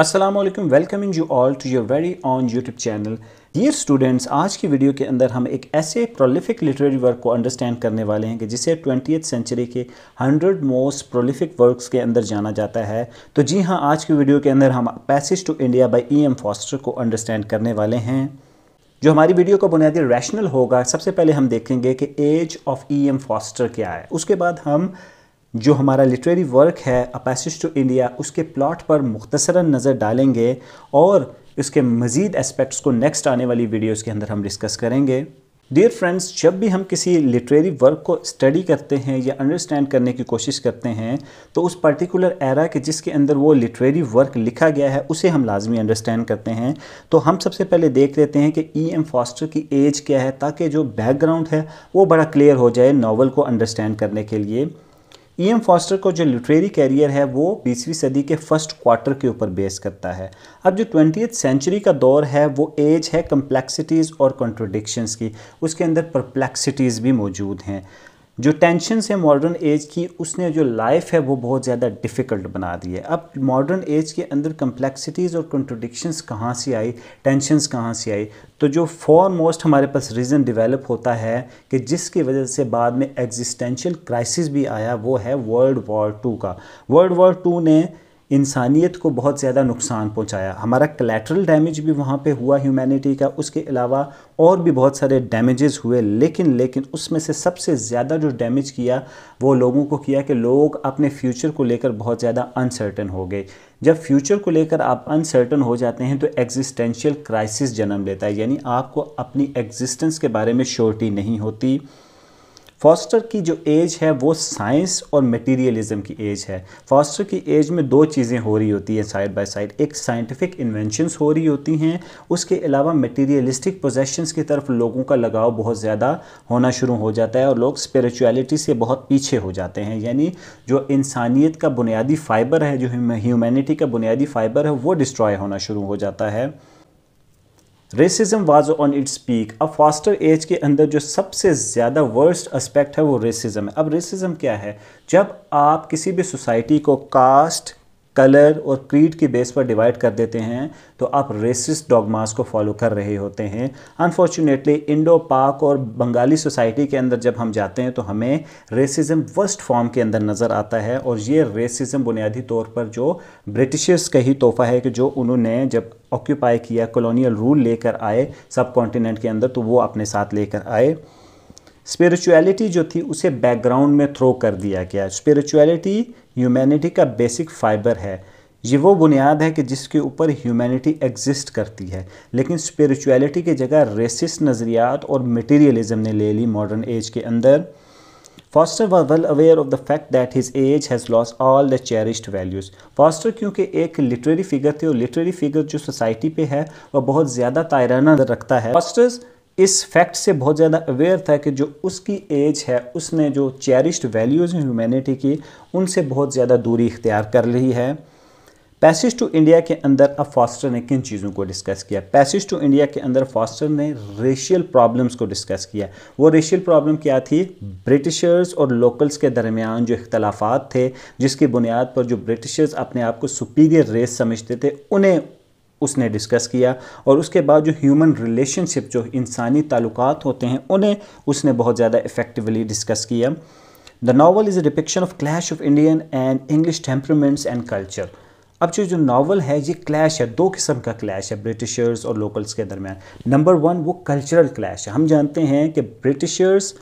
Aslam welcoming you all to your very own YouTube channel dear students आज की video के अंदर हम एक ऐसे प्रोलिफिक लिटरेरी वर्क को अंडरस्टैंड करने वाले हैं कि जिसे ट्वेंटी सेंचुरी के 100 मोस्ट प्रोलिफिक वर्क्स के अंदर जाना जाता है तो जी हाँ आज की वीडियो के अंदर हम passage to India by E M Forster को अंडरस्टैंड करने वाले हैं जो हमारी वीडियो का बुनियादी रैशनल होगा सबसे पहले हम देखेंगे कि age of E M Forster क्या है उसके बाद हम जो हमारा लिटरेरी वर्क है अ टू इंडिया उसके प्लॉट पर मुख्तसरा नज़र डालेंगे और इसके मज़ीद एस्पेक्ट्स को नेक्स्ट आने वाली वीडियोज़ के अंदर हम डिस्कस करेंगे डियर फ्रेंड्स जब भी हम किसी लिटरेरी वर्क को स्टडी करते हैं या अंडरस्टैंड करने की कोशिश करते हैं तो उस पर्टिकुलर एरा के जिसके अंदर वो लिटरेरी वर्क लिखा गया है उसे हम लाजमी अंडरस्टैंड करते हैं तो हम सबसे पहले देख लेते हैं कि ई एम फॉस्टर की एज क्या है ताकि जो बैकग्राउंड है वो बड़ा क्लियर हो जाए नावल को अंडरस्टैंड करने के लिए ई एम फॉस्टर का जो लिटरेरी कैरियर है वो बीसवीं सदी के फर्स्ट क्वार्टर के ऊपर बेस करता है अब जो ट्वेंटी सेंचुरी का दौर है वो एज है कम्प्लेक्सिटीज़ और कॉन्ट्रोडिक्शंस की उसके अंदर परप्लेक्सिटीज़ भी मौजूद हैं जो टेंशन है मॉडर्न एज की उसने जो लाइफ है वो बहुत ज़्यादा डिफ़िकल्ट बना दी है अब मॉडर्न एज के अंदर कम्प्लेक्सिटीज़ और कंट्रोडिक्शंस कहाँ से आई टेंशनस कहाँ से आई तो जो फॉर मोस्ट हमारे पास रीज़न डेवलप होता है कि जिसकी वजह से बाद में एग्जिस्टेंशियल क्राइसिस भी आया वो है वर्ल्ड वॉर टू का वर्ल्ड वॉर टू ने इंसानियत को बहुत ज़्यादा नुकसान पहुंचाया हमारा कलेटरल डैमेज भी वहाँ पे हुआ ह्यूमैनिटी का उसके अलावा और भी बहुत सारे डैमेजेस हुए लेकिन लेकिन उसमें से सबसे ज़्यादा जो डैमेज किया वो लोगों को किया कि लोग अपने फ्यूचर को लेकर बहुत ज़्यादा अनसर्टन हो गए जब फ्यूचर को लेकर आप अनसर्टन हो जाते हैं तो एग्जिस्टेंशियल क्राइसिस जन्म लेता है यानी आपको अपनी एग्जिस्टेंस के बारे में श्योरिटी नहीं होती फॉस्टर की जो एज है वो साइंस और मटेरियलिज्म की एज है फॉस्टर की एज में दो चीज़ें हो रही होती हैं साइड बाय साइड एक साइंटिफिक इन्वेंशंस हो रही होती हैं उसके अलावा मटेरियलिस्टिक पोजेशंस की तरफ लोगों का लगाव बहुत ज़्यादा होना शुरू हो जाता है और लोग स्पिरिचुअलिटी से बहुत पीछे हो जाते हैं यानी जो इंसानियत का बुनियादी फ़ाइबर है जो ह्यूमैनिटी का बुनियादी फ़ाइबर है वो डिस्ट्रॉय होना शुरू हो जाता है racism was on its peak अब फास्टर एज के अंदर जो सबसे ज़्यादा वर्स्ट एस्पेक्ट है वो रेसिज्म है अब रेसिज्म क्या है जब आप किसी भी सोसाइटी को कास्ट कलर और क्रीड के बेस पर डिवाइड कर देते हैं तो आप रेसिस डॉगमास को फॉलो कर रहे होते हैं अनफॉर्चुनेटली इंडो पाक और बंगाली सोसाइटी के अंदर जब हम जाते हैं तो हमें रेसिज्म वर्स्ट फॉर्म के अंदर नज़र आता है और ये रेसिज्म बुनियादी तौर पर जो ब्रिटिशर्स का ही तोहफा है कि जो उन्होंने जब ऑक्यूपाई किया कॉलोनियल रूल लेकर आए सब कॉन्टिनेंट के अंदर तो वो अपने साथ लेकर आए स्पिरिचुअलिटी जो थी उसे बैकग्राउंड में थ्रो कर दिया गया स्पिरिचुअलिटी ह्यूमैनिटी का बेसिक फाइबर है ये वो बुनियाद है कि जिसके ऊपर ह्यूमैनिटी एग्जिस्ट करती है लेकिन स्पिरिचुअलिटी की जगह रेसिस नज़रियात और मटेरियलिज्म ने ले ली मॉडर्न एज के अंदर Forster was well aware of the fact that his age has lost all the cherished values Forster क्योंकि एक लिटरेरी फिगर थे और लिटरेरी फिगर जो सोसाइटी पे है वह बहुत ज़्यादा तायराना रखता है फॉस्टर्स इस फैक्ट से बहुत ज़्यादा अवेयर था कि जो उसकी एज है उसने जो चेरिश्ड वैल्यूज़ हैं ह्यूमैनिटी की उनसे बहुत ज़्यादा दूरी इख्तियार कर ली है पैसेज टू इंडिया के अंदर अब फास्टर ने किन चीज़ों को डिस्कस किया पैसेज टू इंडिया के अंदर फास्टर ने रेशियल प्रॉब्लम्स को डिस्कस किया वो रेशियल प्रॉब्लम क्या थी ब्रिटिशर्स और लोकल्स के दरमियान जो इख्तलाफात थे जिसकी बुनियाद पर जो ब्रिटिशर्स अपने आप को सुपीरियर रेस समझते थे उन्हें उसने डिस्कस किया और उसके बाद जो ह्यूमन रिलेशनशिप जो इंसानी ताल्लुक होते हैं उन्हें उसने बहुत ज़्यादा इफ़ेक्टिवली डिस्कस किया the novel is a depiction of clash of Indian and English temperaments and culture अब जो जो नावल है ये क्लैश है दो किस्म का क्लैश है ब्रिटिशर्स और लोकल्स के दरमियान नंबर वन वो कल्चरल क्लैश है हम जानते हैं कि ब्रिटिशर्स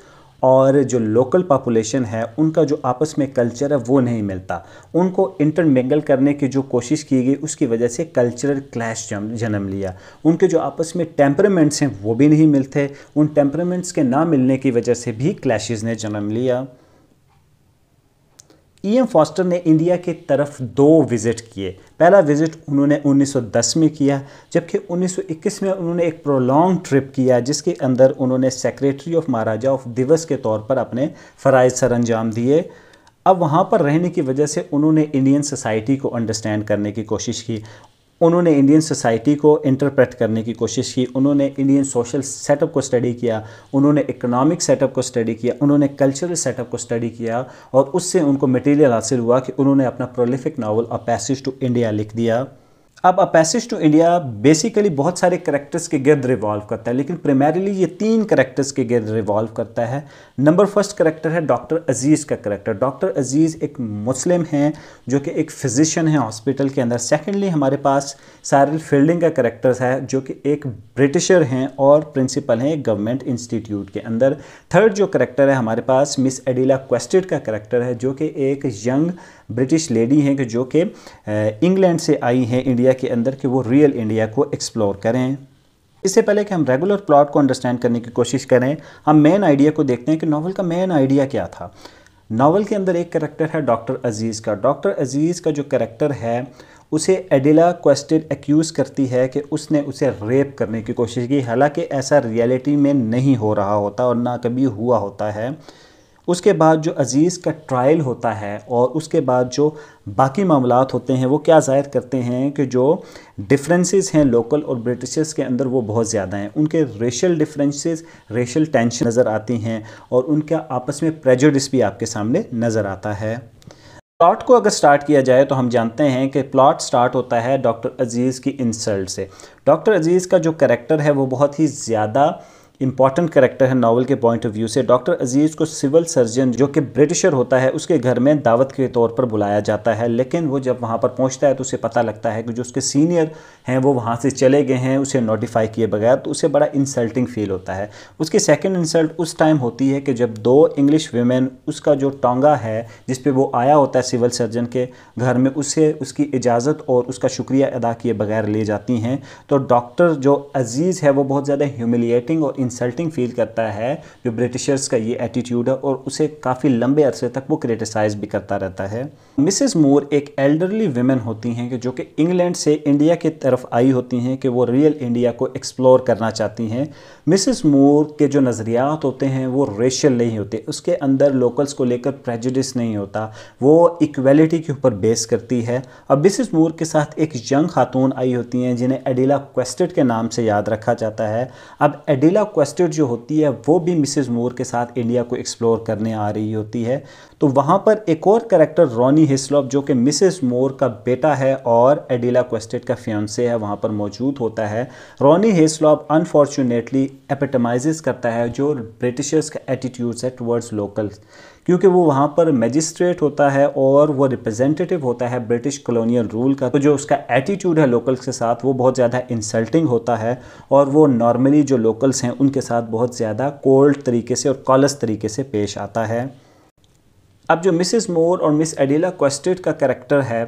और जो लोकल पॉपुलेशन है उनका जो आपस में कल्चर है वो नहीं मिलता उनको इंटरमिंगल करने की जो कोशिश की गई उसकी वजह से कल्चरल क्लैश जन्म लिया उनके जो आपस में टेम्परमेंट्स हैं वो भी नहीं मिलते उन टेम्परमेंट्स के ना मिलने की वजह से भी क्लैश ने जन्म लिया ई एम फॉस्टर ने इंडिया के तरफ दो विज़िट किए पहला विज़िट उन्होंने 1910 में किया जबकि 1921 में उन्होंने एक प्रोलॉन्ग ट्रिप किया जिसके अंदर उन्होंने सेक्रेटरी ऑफ महाराजा ऑफ दिवस के तौर पर अपने फ़राज सर अंजाम दिए अब वहाँ पर रहने की वजह से उन्होंने इंडियन सोसाइटी को अंडरस्टैंड करने की कोशिश की उन्होंने इंडियन सोसाइटी को इंटरप्रेट करने की कोशिश की उन्होंने इंडियन सोशल सेटअप को स्टडी किया उन्होंने इकोनॉमिक सेटअप को स्टडी किया उन्होंने कल्चरल सेटअप को स्टडी किया और उससे उनको मटेरियल हासिल हुआ कि उन्होंने अपना prolific novel a passage to India लिख दिया अब a passage to India basically बहुत सारे करेक्टर्स के गिर्द रिवॉल्व करता है लेकिन प्राइमरीली ये तीन करेक्टर्स के गिर्द रिवॉल्व करता है नंबर फर्स्ट करेक्टर है डॉक्टर अजीज़ का करेक्टर डॉक्टर अजीज़ एक मुस्लिम हैं जो कि एक फिजिशियन है हॉस्पिटल के अंदर सेकेंडली हमारे पास सारिल फील्डिंग का करेक्टर है जो कि एक ब्रिटिशर हैं और प्रिंसिपल हैं गवर्नमेंट इंस्टीट्यूट के अंदर थर्ड जो करेक्टर है हमारे पास मिस एडिला क्वेस्टेड का करेक्टर है जो कि एक यंग ब्रिटिश लेडी हैं जो कि इंग्लैंड से आई हैं इंडिया इंडिया के अंदर कि वो रियल इंडिया को एक्सप्लोर करें इससे पहले कि हम रेगुलर प्लॉट को अंडरस्टैंड करने की कोशिश करें हम मेन आइडिया को देखते हैं कि नावल का मेन आइडिया क्या था नावल के अंदर एक करेक्टर है डॉक्टर अजीज़ का डॉक्टर अजीज़ का जो करेक्टर है उसे एडिला क्वेस्टेड एक्यूज़ करती है कि उसने उसे रेप करने की कोशिश की हालांकि ऐसा रियलिटी में नहीं हो रहा होता और ना कभी हुआ होता है उसके बाद जो अज़ीज़ का ट्रायल होता है और उसके बाद जो बाकी मामला होते हैं वो क्या ज़ाहिर करते हैं कि जो डिफरेंसेस हैं लोकल और ब्रिटिशर्स के अंदर वो बहुत ज़्यादा हैं उनके रेशल डिफरेंसेस रेशल टेंशन नज़र आती हैं और उनका आपस में प्रेजुडिस भी आपके सामने नज़र आता है प्लॉट को अगर स्टार्ट किया जाए तो हम जानते हैं कि प्लॉट स्टार्ट होता है डॉक्टर अजीज़ की इंसल्ट से डॉक्टर अजीज़ का जो करेक्टर है वो बहुत ही ज़्यादा इंपॉर्टेंट करेक्टर है नावल के पॉइंट ऑफ व्यू से डॉक्टर अजीज़ को सिविल सर्जन जो कि ब्रिटिशर होता है उसके घर में दावत के तौर पर बुलाया जाता है लेकिन वो जब वहाँ पर पहुँचता है तो उसे पता लगता है कि जो उसके सीनियर हैं वो वहाँ से चले गए हैं उसे नोटिफाई किए बगैर तो उसे बड़ा इंसल्टिंग फील होता है उसकी सेकेंड इंसल्ट उस टाइम होती है कि जब दो इंग्लिश वेमेन उसका जो टोंगा है जिस पर वो आया होता है सिविल सर्जन के घर में उसे उसकी इजाज़त और उसका शुक्रिया अदा किए बगैर ले जाती हैं तो डॉक्टर जो अजीज़ है वो बहुत ज़्यादा ह्यूमिलिएटिंग और इंसल्टिंग फील करता है जो ब्रिटिशर्स का ये एटीट्यूड है और उसे काफ़ी लंबे अरसे तक वो क्रिटिसाइज भी करता रहता है मिसेस मोर एक एल्डरली वेमेन होती हैं कि जो कि इंग्लैंड से इंडिया की तरफ तरफ आई होती हैं कि वो रियल इंडिया को एक्सप्लोर करना चाहती हैं मिसेस मूर के जो नज़रियात होते हैं वो रेशल नहीं होते उसके अंदर लोकल्स को लेकर प्रेजुडिस नहीं होता वो इक्वलिटी के ऊपर बेस करती है अब मिसेस मूर के साथ एक यंग खातून आई होती हैं जिन्हें एडिला क्वेस्टेड के नाम से याद रखा जाता है अब एडिला क्वेस्टेड जो होती है वो भी मिसेज मूर के साथ इंडिया को एक्सप्लोर करने आ रही होती है तो वहाँ पर एक और करेक्टर रॉनी हिस्लॉप जो कि मिसेस मोर का बेटा है और एडिला क्वेस्टेड का फ्योन्से है वहाँ पर मौजूद होता है रोनी हेस्लॉप अनफॉर्चुनेटली एपिटमाइजेस करता है जो ब्रिटिशर्स का एटीट्यूड्स है टुवर्ड्स लोकल्स क्योंकि वो वहाँ पर मजिस्ट्रेट होता है और वो रिप्रेजेंटेटिव होता है ब्रिटिश कॉलोनियल रूल का तो जो उसका एटीट्यूड है लोकल्स के साथ वो बहुत ज़्यादा इंसल्टिंग होता है और वो नॉर्मली जो लोकल्स हैं उनके साथ बहुत ज़्यादा कोल्ड तरीके से और कॉलस तरीके से पेश आता है अब जो मिसेस मोर और मिस एडेला क्वेस्टेड का करेक्टर है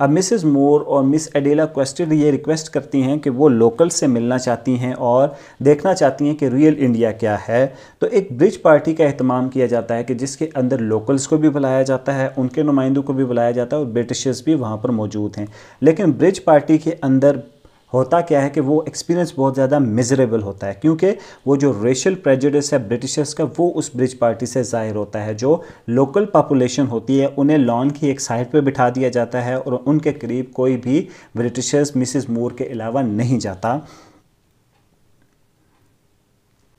अब मिसेस मोर और मिस एडेला क्वेस्टेड ये रिक्वेस्ट करती हैं कि वो लोकल से मिलना चाहती हैं और देखना चाहती हैं कि रियल इंडिया क्या है तो एक ब्रिज पार्टी का अहतमाम किया जाता है कि जिसके अंदर लोकल्स को भी बुलाया जाता है उनके नुमाइंदों को भी बुलाया जाता है और ब्रिटिशर्स भी वहाँ पर मौजूद हैं लेकिन ब्रिज पार्टी के अंदर होता क्या है कि वो एक्सपीरियंस बहुत ज़्यादा मिजरेबल होता है क्योंकि वो जो रेशल प्रेजडिस है ब्रिटिशर्स का वो उस ब्रिज पार्टी से ज़ाहिर होता है जो लोकल पॉपुलेशन होती है उन्हें लॉन की एक साइड पर बिठा दिया जाता है और उनके करीब कोई भी ब्रिटिशर्स मिसिज मोर के अलावा नहीं जाता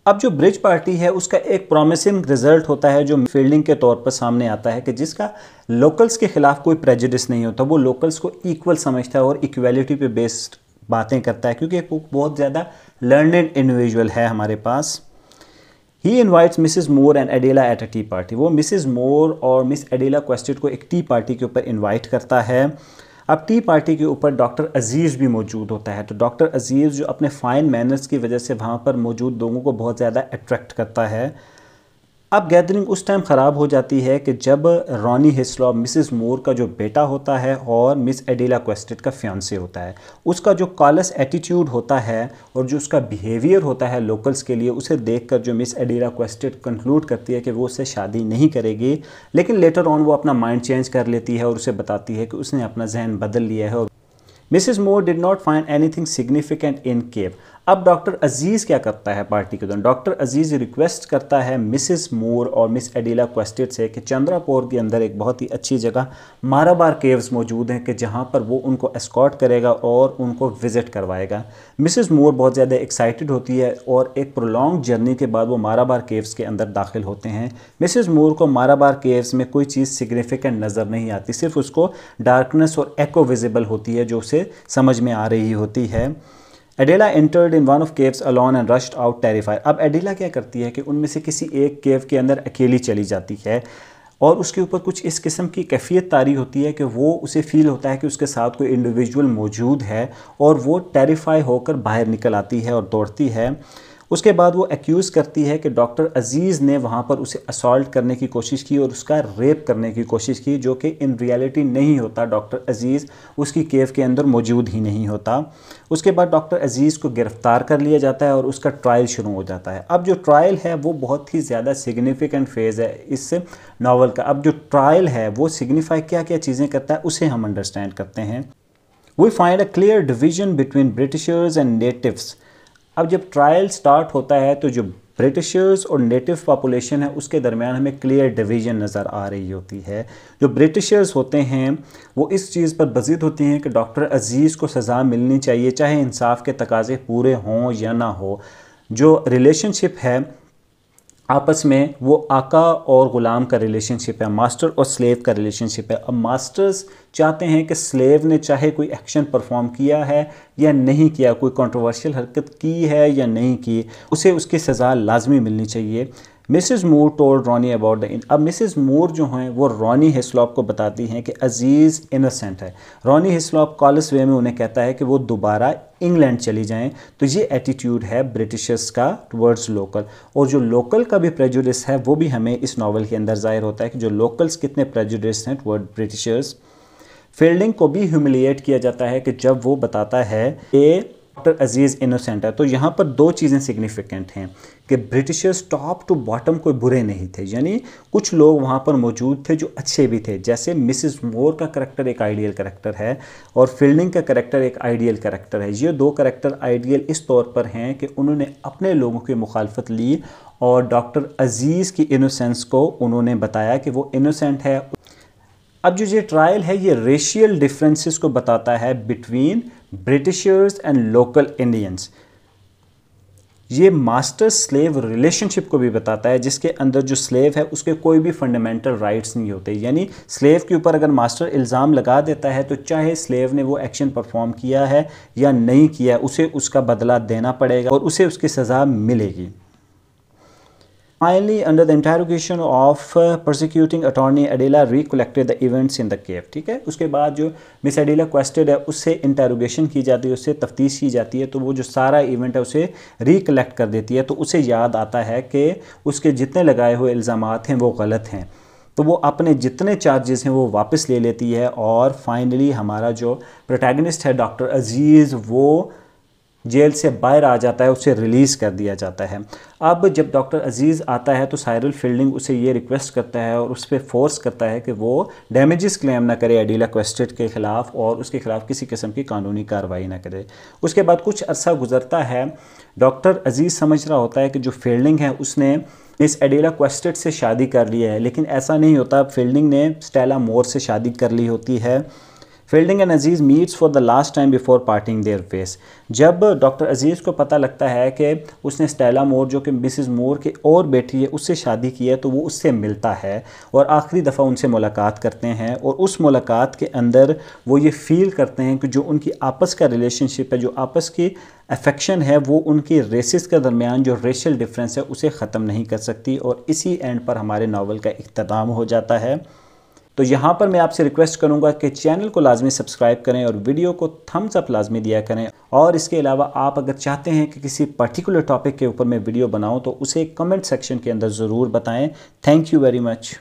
अब जो ब्रिज पार्टी है उसका एक प्रॉमिसिंग रिजल्ट होता है जो फील्डिंग के तौर पर सामने आता है कि जिसका लोकल्स के खिलाफ कोई प्रेजिडिस नहीं होता वो लोकल्स को इक्वल समझता है और इक्वलिटी पे बेस्ड बातें करता है क्योंकि कुक बहुत ज़्यादा लर्नड इंडिविजुअल है हमारे पास ही invites Mrs Moore and Adela at a tea party वो मिसिज मोर और मिस एडेला क्वेस्टेड को एक टी पार्टी के ऊपर इन्वाइट करता है अब टी पार्टी के ऊपर डॉक्टर अजीज़ भी मौजूद होता है तो डॉक्टर अजीज़ जो अपने फ़ाइन मैनर्स की वजह से वहाँ पर मौजूद लोगों को बहुत ज़्यादा अट्रैक्ट करता है अब गैदरिंग उस टाइम ख़राब हो जाती है कि जब रॉनी हिस्लॉप मिसिस मोर का जो बेटा होता है और मिस एडिला क्वेस्टेड का फ्यांसे होता है उसका जो कॉलस एटीट्यूड होता है और जो उसका बिहेवियर होता है लोकल्स के लिए उसे देखकर जो मिस एडिला क्वेस्टेड कंक्लूड करती है कि वो उससे शादी नहीं करेगी लेकिन लेटर ऑन वो अपना माइंड चेंज कर लेती है और उसे बताती है कि उसने अपना जहन बदल लिया है और Moore did not find anything significant in cave अब डॉक्टर अजीज़ क्या करता है पार्टी के दौरान डॉक्टर अजीज़ रिक्वेस्ट करता है मिसेस मोर और मिस एडिला क्वेस्टेड से कि चंद्रापोर के अंदर एक बहुत ही अच्छी जगह माराबार केव्स मौजूद हैं कि जहाँ पर वो उनको एस्कॉट करेगा और उनको विज़िट करवाएगा मिसेस मोर बहुत ज़्यादा एक्साइटेड होती है और एक प्रोलॉन्ग जर्नी के बाद वो माराबार केव्स के अंदर दाखिल होते हैं मिसिज मोर को माराबार केव्स में कोई चीज़ सिग्निफिकेंट नज़र नहीं आती सिर्फ उसको डार्कनेस और एको विजिबल होती है जो उसे समझ में आ रही होती है Adela entered in one of caves alone and rushed out terrified अब एडेला क्या करती है कि उनमें से किसी एक केव के अंदर अकेली चली जाती है और उसके ऊपर कुछ इस किस्म की कैफियत तारी होती है कि वो उसे फील होता है कि उसके साथ कोई इंडिविजुअल मौजूद है और वो टेरिफाई होकर बाहर निकल आती है और दौड़ती है उसके बाद वो एक्यूज़ करती है कि डॉक्टर अजीज़ ने वहाँ पर उसे असॉल्ट करने की कोशिश की और उसका रेप करने की कोशिश की जो कि इन रियलिटी नहीं होता डॉक्टर अजीज़ उसकी केव के अंदर मौजूद ही नहीं होता उसके बाद डॉक्टर अजीज़ को गिरफ़्तार कर लिया जाता है और उसका ट्रायल शुरू हो जाता है अब जो ट्रायल है वो बहुत ही ज़्यादा सिग्निफिकेंट फेज़ है इस नावल का अब जो ट्रायल है वो सिग्निफाई क्या क्या चीज़ें करता है उसे हम अंडरस्टैंड करते हैं we find a clear division between Britishers and natives अब जब ट्रायल स्टार्ट होता है तो जो ब्रिटिशर्स और नेटिव पॉपुलेशन है उसके दरमियान हमें क्लियर डिवीजन नज़र आ रही होती है जो ब्रिटिशर्स होते हैं वो इस चीज़ पर बजिद होती हैं कि डॉक्टर अजीज़ को सज़ा मिलनी चाहिए चाहे इंसाफ के तकाजे पूरे हों या ना हो जो रिलेशनशिप है आपस में वो आका और ग़ुलाम का रिलेशनशिप है मास्टर और स्लेव का रिलेशनशिप है अब मास्टर्स चाहते हैं कि स्लेव ने चाहे कोई एक्शन परफॉर्म किया है या नहीं किया कोई कंट्रोवर्शियल हरकत की है या नहीं की उसे उसकी सज़ा लाजमी मिलनी चाहिए Mrs Moore told Ronny about the अब मिसिस मोर जो हैं वो रॉनी हिस्लॉप को बताती हैं कि अजीज़ इनोसेंट है रॉनी हिस्लॉप कॉलिस वे में उन्हें कहता है कि वो दोबारा इंग्लैंड चली जाएं तो ये एटीट्यूड है ब्रिटिशर्स का टुवर्ड्स लोकल और जो लोकल का भी प्रेजुडिस है वो भी हमें इस नावल के अंदर ज़ाहिर होता है कि जो लोकल्स कितने प्रेजुडिस हैं टुवर्ड ब्रिटिशर्स फील्डिंग को भी ह्यूमिलिएट किया जाता है कि जब वो बताता है कि डॉक्टर अजीज़ इनोसेंट है तो यहाँ पर दो चीज़ें सिग्निफिकेंट हैं कि ब्रिटिशर्स टॉप टू बॉटम कोई बुरे नहीं थे यानी कुछ लोग वहाँ पर मौजूद थे जो अच्छे भी थे जैसे मिसिज मोर का करैक्टर एक आइडियल करैक्टर है और फील्डिंग का करैक्टर एक आइडियल करैक्टर है ये दो करैक्टर आइडियल इस तौर पर हैं कि उन्होंने अपने लोगों की मुखालफत ली और डॉक्टर अजीज़ की इनोसेंस को उन्होंने बताया कि वो इनोसेंट है अब जो ये ट्रायल है ये रेशियल डिफरेंसेस को बताता है between Britishers and local Indians ये मास्टर स्लेव रिलेशनशिप को भी बताता है जिसके अंदर जो स्लेव है उसके कोई भी फंडामेंटल राइट्स नहीं होते यानी स्लेव के ऊपर अगर मास्टर इल्ज़ाम लगा देता है तो चाहे स्लेव ने वो एक्शन परफॉर्म किया है या नहीं किया उसे उसका बदला देना पड़ेगा और उसे उसकी सज़ा मिलेगी Finally, under the interrogation of uh, prosecuting attorney Adela recollected the events in the cave ठीक है उसके बाद जो मिस एडिला क्वेस्टेड है उससे इंटेरोगेशन की जाती है उससे तफ्तीश की जाती है तो वो जो सारा इवेंट है उसे रिकलेक्ट कर देती है तो उसे याद आता है कि उसके जितने लगाए हुए इल्ज़ाम हैं वो गलत हैं तो वो अपने जितने चार्जेस हैं वो वापस ले लेती है और फाइनली हमारा जो प्रोटैगनिस्ट है डॉक्टर अजीज़ वो जेल से बाहर आ जाता है उसे रिलीज़ कर दिया जाता है अब जब डॉक्टर अजीज़ आता है तो सायरल फील्डिंग उसे ये रिक्वेस्ट करता है और उस पर फोर्स करता है कि वो डैमेजेस क्लेम ना करे एडीला क्वेस्टेड के ख़िलाफ़ और उसके ख़िलाफ़ किसी किस्म की कानूनी कार्रवाई ना करे उसके बाद कुछ अरसा गुजरता है डॉक्टर अजीज़ समझ रहा होता है कि जो फील्डिंग है उसने इस एडेला क्वेस्टेड से शादी कर ली है लेकिन ऐसा नहीं होता फील्डिंग ने स्टेला मोर से शादी कर ली होती है Fielding and Aziz meets for the last time before parting their face जब डॉक्टर अजीज़ को पता लगता है कि उसने स्टेला मोर जो कि मिसिज़ मोर के और बेटी है उससे शादी की है तो वो उससे मिलता है और आखिरी दफ़ा उनसे मुलाकात करते हैं और उस मुलाकात के अंदर वो ये फील करते हैं कि जो उनकी आपस का रिलेशनशिप है जो आपस की अफेक्शन है वो उनकी रेसिस के दरमियान जो रेशल डिफरेंस है उसे ख़त्म नहीं कर सकती और इसी एंड पर हमारे नावल का अख्ताम हो जाता है तो यहाँ पर मैं आपसे रिक्वेस्ट करूँगा कि चैनल को लाजमी सब्सक्राइब करें और वीडियो को थम्स अप लाजमी दिया करें और इसके अलावा आप अगर चाहते हैं कि किसी पर्टिकुलर टॉपिक के ऊपर मैं वीडियो बनाऊँ तो उसे कमेंट सेक्शन के अंदर ज़रूर बताएँ थैंक यू वेरी मच